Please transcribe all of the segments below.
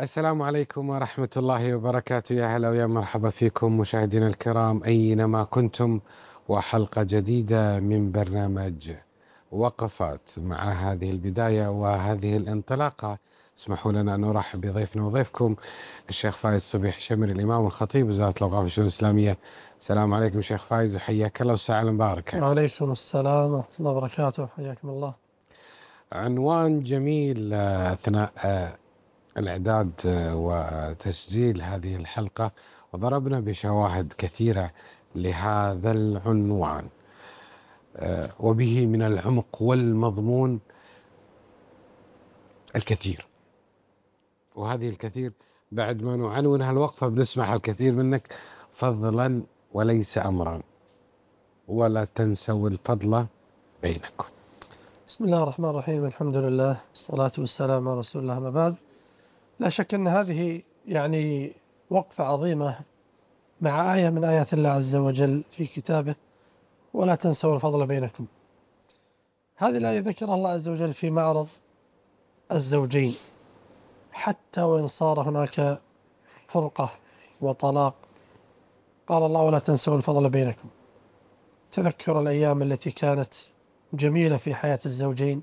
السلام عليكم ورحمة الله وبركاته يا هلا ويا مرحبا فيكم مشاهدينا الكرام أينما كنتم وحلقة جديدة من برنامج وقفات مع هذه البداية وهذه الانطلاقة اسمحوا لنا أن نرحب بضيفنا وضيفكم الشيخ فايز صبيح شمر الإمام الخطيب وزارة الأوقاف والشؤون الإسلامية السلام عليكم شيخ فايز وحياك الله وساعة المباركة وعليكم السلام ورحمة الله وبركاته حياكم الله عنوان جميل آه، أثناء آه، الإعداد آه، وتسجيل هذه الحلقة وضربنا بشواهد كثيرة لهذا العنوان آه، وبه من العمق والمضمون الكثير وهذه الكثير بعد ما نعنون هالوقفة بنسمع الكثير منك فضلا وليس أمرا ولا تنسوا الفضل بينكم بسم الله الرحمن الرحيم الحمد لله والصلاة والسلام على رسول الله ما بعد لا شك أن هذه يعني وقفة عظيمة مع آية من آيات الله عز وجل في كتابه ولا تنسوا الفضل بينكم هذه الآية ذكرها الله عز وجل في معرض الزوجين حتى وإن صار هناك فرقة وطلاق قال الله ولا تنسوا الفضل بينكم تذكر الأيام التي كانت جميلة في حياة الزوجين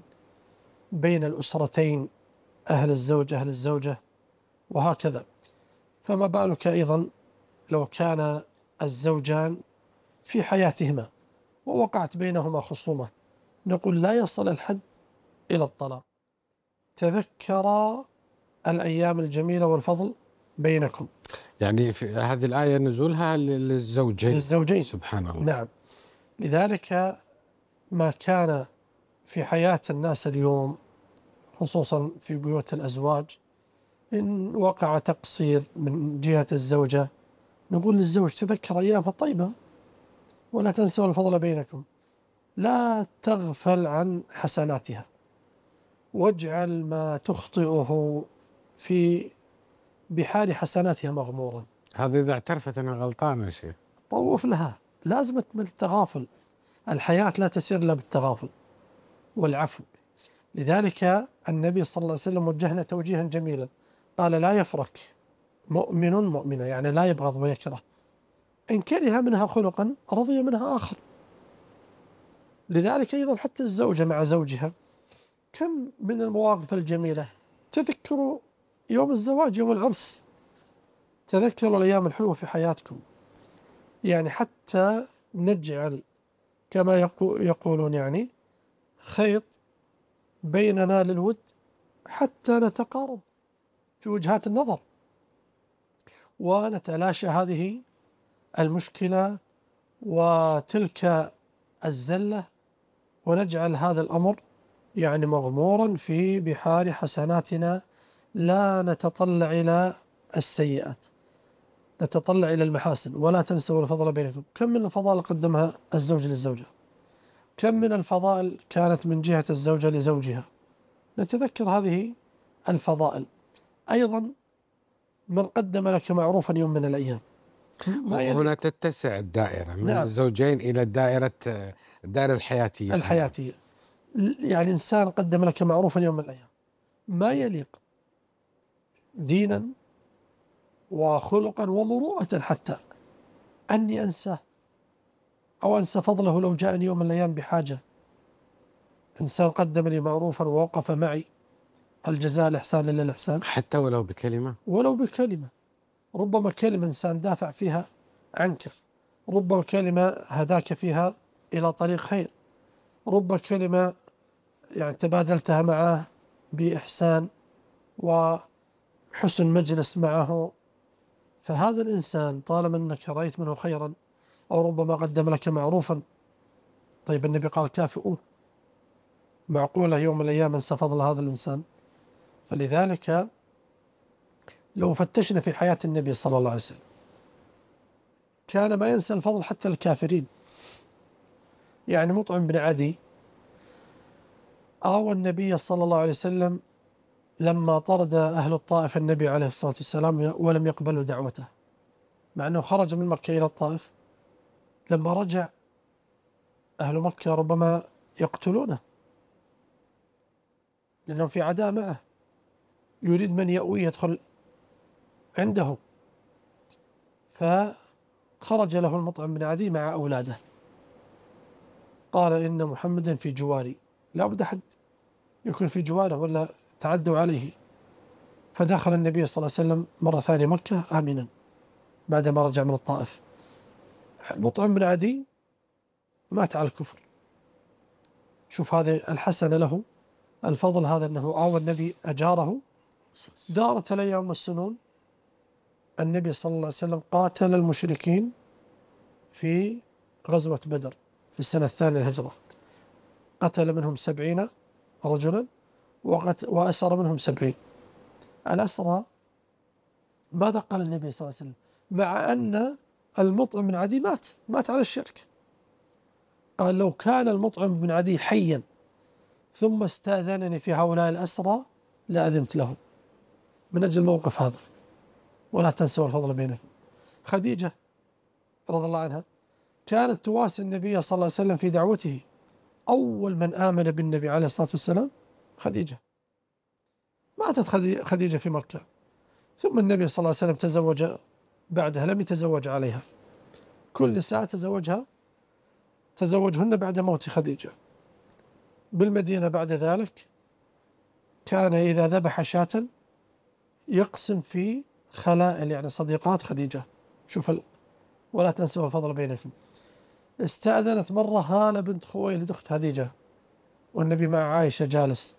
بين الأسرتين أهل الزوج أهل الزوجة وهكذا فما بالك أيضا لو كان الزوجان في حياتهما ووقعت بينهما خصومة نقول لا يصل الحد إلى الطلاق تذكرا الأيام الجميلة والفضل بينكم يعني في هذه الآية نزولها للزوجين للزوجين سبحان الله نعم لذلك ما كان في حياة الناس اليوم خصوصا في بيوت الأزواج إن وقع تقصير من جهة الزوجة نقول للزوج تذكر أيامها الطيبة ولا تنسوا الفضل بينكم لا تغفل عن حسناتها واجعل ما تخطئه في بحال حسناتها مغمورا هذا إذا اعترفت أنها غلطانة شيء طوف لها لازمة من التغافل الحياة لا تسير إلا بالتغافل والعفو لذلك النبي صلى الله عليه وسلم وجهنا توجيها جميلا قال لا يفرك مؤمن مؤمنة يعني لا يبغض ويكره إن كره منها خلقا رضي منها آخر لذلك أيضا حتى الزوجة مع زوجها كم من المواقف الجميلة تذكروا يوم الزواج يوم العرس تذكروا الأيام الحلوة في حياتكم يعني حتى نجعل كما يقولون يعني خيط بيننا للود حتى نتقارب في وجهات النظر ونتلاشى هذه المشكله وتلك الزله ونجعل هذا الامر يعني مغمورا في بحار حسناتنا لا نتطلع الى السيئات نتطلع الى المحاسن ولا تنسوا الفضل بينكم كم من الفضائل قدمها الزوج للزوجه كم من الفضائل كانت من جهة الزوجة لزوجها نتذكر هذه الفضائل أيضا من قدم لك معروفا يوم من الأيام هنا تتسع الدائرة من نعم. الزوجين إلى الدائرة الدائرة الحياتية الحياتية يعني إنسان قدم لك معروفا يوم من الأيام ما يليق دينا وخلقا ومروءة حتى أني أنساه أو أنسى فضله لو جاءني يوم من الأيام بحاجة إنسان قدم لي معروفا ووقف معي هل جزاء الإحسان إلا الإحسان حتى ولو بكلمة ولو بكلمة ربما كلمة إنسان دافع فيها عنك ربما كلمة هداك فيها إلى طريق خير ربما كلمة يعني تبادلتها معه بإحسان وحسن مجلس معه فهذا الإنسان طالما أنك رأيت منه خيرا أو ربما قدم لك معروفا طيب النبي قال كافئوه معقولة يوم من الأيام أنسى فضل هذا الإنسان فلذلك لو فتشنا في حياة النبي صلى الله عليه وسلم كان ما ينسى الفضل حتى الكافرين يعني مطعم بن عدي آوى النبي صلى الله عليه وسلم لما طرد أهل الطائف النبي عليه الصلاة والسلام ولم يقبلوا دعوته مع أنه خرج من مكة إلى الطائف لما رجع أهل مكة ربما يقتلونه لأنهم في عداء معه يريد من يأويه يدخل عندهم فخرج له المطعم بن عدي مع أولاده قال إن محمدا في جواري لابد أحد يكون في جواره ولا تعدوا عليه فدخل النبي صلى الله عليه وسلم مرة ثانية مكة آمنا بعدما رجع من الطائف مطعم بن عدي مات على الكفر شوف هذه الحسنة له الفضل هذا أنه عاون النبي أجاره دارت الأيام والسنون النبي صلى الله عليه وسلم قاتل المشركين في غزوة بدر في السنة الثانية الهجرة قتل منهم سبعين رجلا وأسر منهم سبعين الأسرى ماذا قال النبي صلى الله عليه وسلم مع أن المطعم بن عدي مات مات على الشرك قال لو كان المطعم بن عدي حيا ثم استاذنني في هؤلاء الأسرى لأذنت لهم من أجل الموقف هذا ولا تنسوا الفضل بينكم خديجة رضي الله عنها كانت تواسي النبي صلى الله عليه وسلم في دعوته أول من آمن بالنبي عليه الصلاة والسلام خديجة ماتت خديجة في مكة ثم النبي صلى الله عليه وسلم تزوج بعدها لم يتزوج عليها كل نساء تزوجها تزوجهن بعد موت خديجة بالمدينة بعد ذلك كان إذا ذبح شاة يقسم في خلائل يعني صديقات خديجة شوف ال... ولا تنسوا الفضل بينكم استأذنت مرة هالة بنت خويلد أخت خديجة والنبي مع عائشة جالس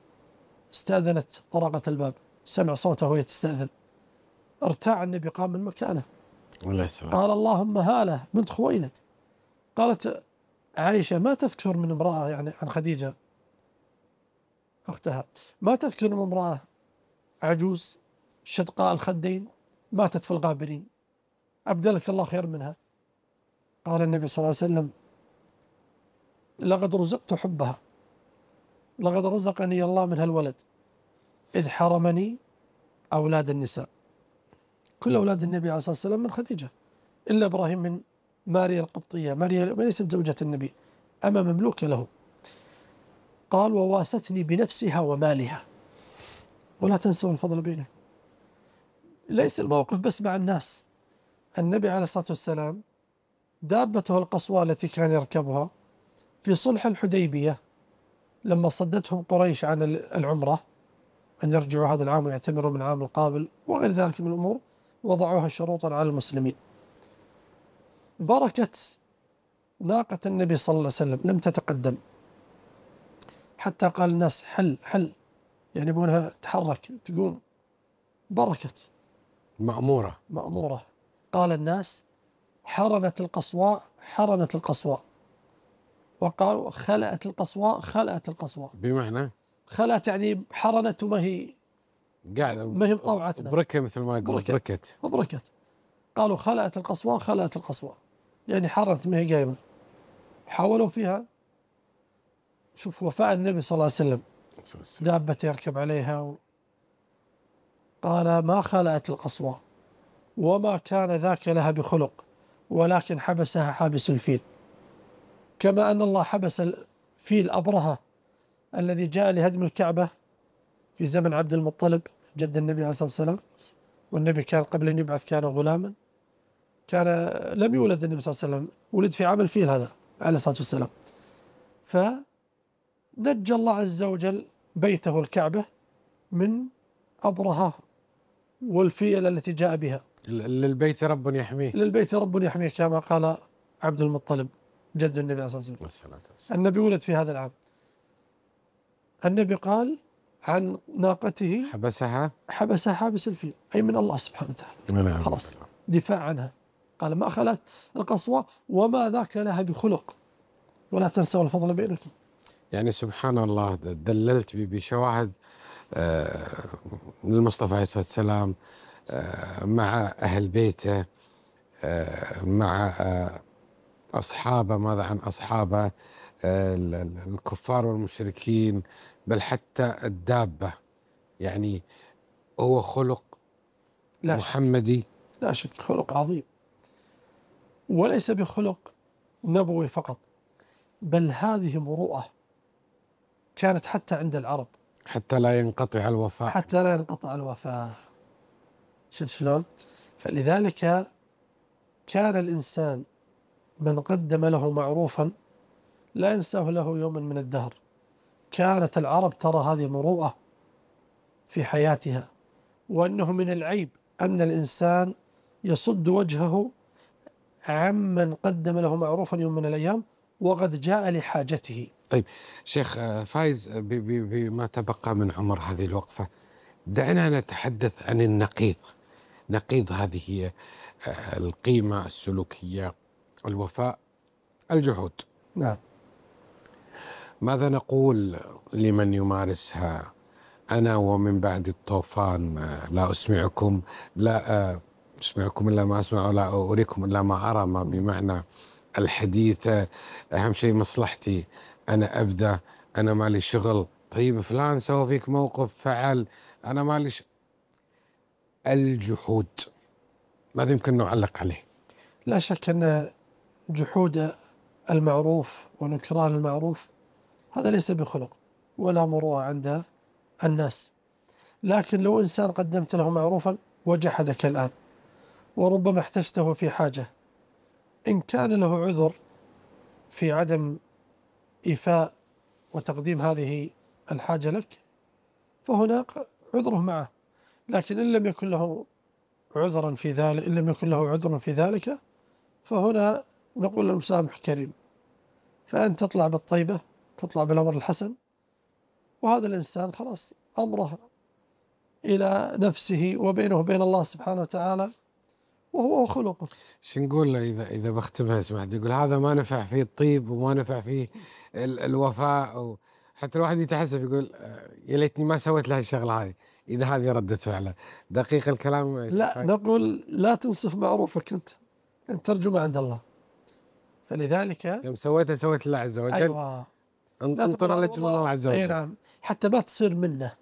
استأذنت طرقت الباب سمع صوتها وهي تستأذن ارتاع النبي قام من مكانه قال اللهم هالة بنت خويلد قالت عائشة ما تذكر من امرأة يعني عن خديجة أختها ما تذكر من امرأة عجوز شدقاء الخدين ماتت في الغابرين أبدلك الله خير منها قال النبي صلى الله عليه وسلم لقد رزقت حبها لقد رزقني الله من هالولد إذ حرمني أولاد النساء كل أولاد النبي عليه الصلاة والسلام من خديجة إلا إبراهيم من ماريا القبطية ماريا ليست زوجة النبي أما مملوكة له قال وواستني بنفسها ومالها ولا تنسوا الفضل بينه ليس الموقف بس مع الناس النبي عليه الصلاة والسلام دابته القصوى التي كان يركبها في صلح الحديبية لما صدتهم قريش عن العمرة أن يرجعوا هذا العام ويعتمروا من العام القابل وغير ذلك من الأمور وضعوها شروطا على المسلمين بركة ناقة النبي صلى الله عليه وسلم لم تتقدم حتى قال الناس حل حل يعني يبغونها تحرك تقوم بركت مأمورة مأمورة قال الناس حرنت القصواء حرنت القصواء وقالوا خلأت القصواء خلأت القصواء بمعنى خلأت يعني حرنت وما هي قاعدة ما هي بطوعتنا بركة مثل ما يقول بركت بركت قالوا خلأت القصوى خلأت القصوى يعني حرمت ما هي قايمة حاولوا فيها شوف وفاء النبي صلى الله عليه وسلم دابة يركب عليها و... قال ما خلأت القصوى وما كان ذاك لها بخلق ولكن حبسها حابس الفيل كما أن الله حبس الفيل أبرهة الذي جاء لهدم الكعبة في زمن عبد المطلب جد النبي عليه الصلاة والسلام والنبي كان قبل أن يبعث كان غلاما كان لم يولد النبي صلى الله عليه وسلم ولد في عام الفيل هذا عليه الصلاة والسلام فنجى الله عز وجل بيته الكعبة من أبرهة والفيلة التي جاء بها للبيت رب يحميه للبيت رب يحميه كما قال عبد المطلب جد النبي عليه الصلاة والسلام النبي ولد في هذا العام النبي قال عن ناقته حبسها حبسها حابس الفيل أي من الله سبحانه وتعالى نعم. خلاص دفاع عنها قال ما أخلت القصوى وما ذاك لها بخلق ولا تنسوا الفضل بينكم يعني سبحان الله دللت بشواهد آه، للمصطفى عليه الصلاة والسلام آه، مع أهل بيته آه، مع أصحابه ماذا عن أصحابه الكفار والمشركين بل حتى الدابة يعني هو خلق لا محمدي شك. لا شك خلق عظيم وليس بخلق نبوي فقط بل هذه مروءة كانت حتى عند العرب حتى لا ينقطع الوفاء حتى لا ينقطع الوفاء شفت شلون؟ فلذلك كان الإنسان من قدم له معروفا لا ينساه له يوما من الدهر كانت العرب ترى هذه مروءه في حياتها وانه من العيب ان الانسان يصد وجهه عمن قدم له معروفا يوم من الايام وقد جاء لحاجته. طيب شيخ آه، فايز آه، بما تبقى من عمر هذه الوقفه دعنا نتحدث عن النقيض. نقيض هذه آه، القيمه السلوكيه الوفاء الجهود. نعم. ماذا نقول لمن يمارسها أنا ومن بعد الطوفان آه، لا أسمعكم لا آه، أسمعكم إلا ما أسمع ولا أريكم إلا ما أرى ما بمعنى الحديث آه، أهم شيء مصلحتي أنا أبدأ أنا مالي شغل طيب فلان سوى فيك موقف فعل أنا مالي ش... الجحود ماذا يمكن نعلق عليه لا شك أن جحود المعروف ونكران المعروف هذا ليس بخلق ولا مروءة عند الناس لكن لو إنسان قدمت له معروفا وجحدك الآن وربما احتجته في حاجة إن كان له عذر في عدم إيفاء وتقديم هذه الحاجة لك فهناك عذره معه لكن إن لم يكن له عذرا في ذلك إن لم يكن له عذر في ذلك فهنا نقول للمسامح كريم فأنت تطلع بالطيبة تطلع بالأمر الحسن وهذا الإنسان خلاص أمره إلى نفسه وبينه وبين الله سبحانه وتعالى وهو خلقه شو نقول له إذا إذا بختمها سمحت يقول هذا ما نفع فيه الطيب وما نفع فيه ال الوفاء أو حتى الواحد يتحسف يقول آه، يا ليتني ما سويت له الشغلة هذه إذا هذه ردة فعله دقيق الكلام لا نقول لا تنصف معروفك أنت أنت ترجمة عند الله فلذلك يوم سويتها سويت الله عز وجل أيوة. انطر الله عز وجل اي نعم حتى ما تصير منه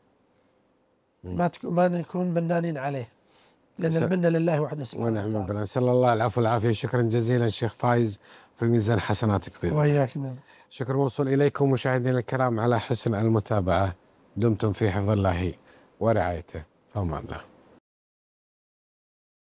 ما ما نكون منانين عليه لان المنه لله وحده سبحانه ونعم بالله نسال الله العفو والعافيه شكرا جزيلا الشيخ فايز في ميزان حسناتك بيضا الله وياك نعم شكر موصول اليكم مشاهدينا الكرام على حسن المتابعه دمتم في حفظ الله ورعايته فامان الله